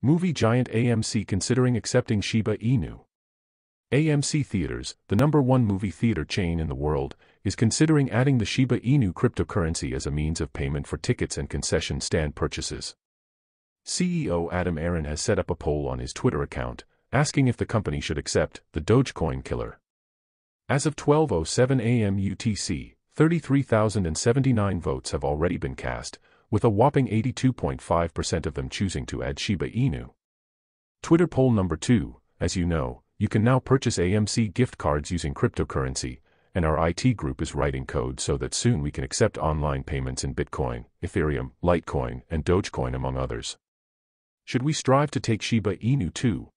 Movie giant AMC considering accepting Shiba Inu. AMC Theaters, the number one movie theater chain in the world, is considering adding the Shiba Inu cryptocurrency as a means of payment for tickets and concession stand purchases. CEO Adam Aaron has set up a poll on his Twitter account, asking if the company should accept the Dogecoin killer. As of 12.07 a.m. UTC, 33,079 votes have already been cast, with a whopping 82.5% of them choosing to add Shiba Inu. Twitter poll number 2, as you know, you can now purchase AMC gift cards using cryptocurrency, and our IT group is writing code so that soon we can accept online payments in Bitcoin, Ethereum, Litecoin, and Dogecoin among others. Should we strive to take Shiba Inu too?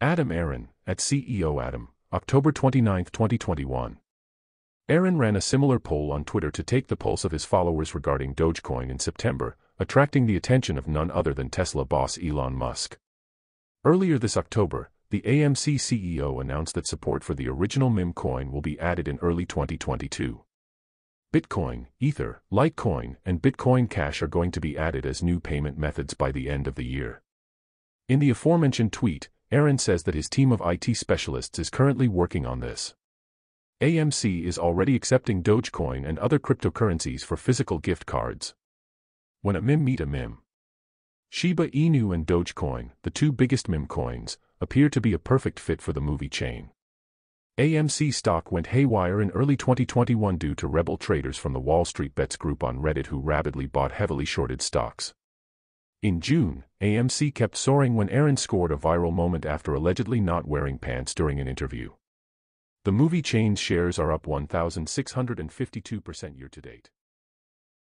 Adam Aaron, at CEO Adam, October 29, 2021. Aaron ran a similar poll on Twitter to take the pulse of his followers regarding Dogecoin in September, attracting the attention of none other than Tesla boss Elon Musk. Earlier this October, the AMC CEO announced that support for the original MIM coin will be added in early 2022. Bitcoin, Ether, Litecoin, and Bitcoin Cash are going to be added as new payment methods by the end of the year. In the aforementioned tweet, Aaron says that his team of IT specialists is currently working on this. AMC is already accepting Dogecoin and other cryptocurrencies for physical gift cards. When a meme meet a meme. Shiba Inu and Dogecoin, the two biggest meme coins, appear to be a perfect fit for the movie chain. AMC stock went haywire in early 2021 due to rebel traders from the Wall Street Bets group on Reddit who rapidly bought heavily shorted stocks. In June, AMC kept soaring when Aaron scored a viral moment after allegedly not wearing pants during an interview. The movie chain's shares are up 1,652% year-to-date.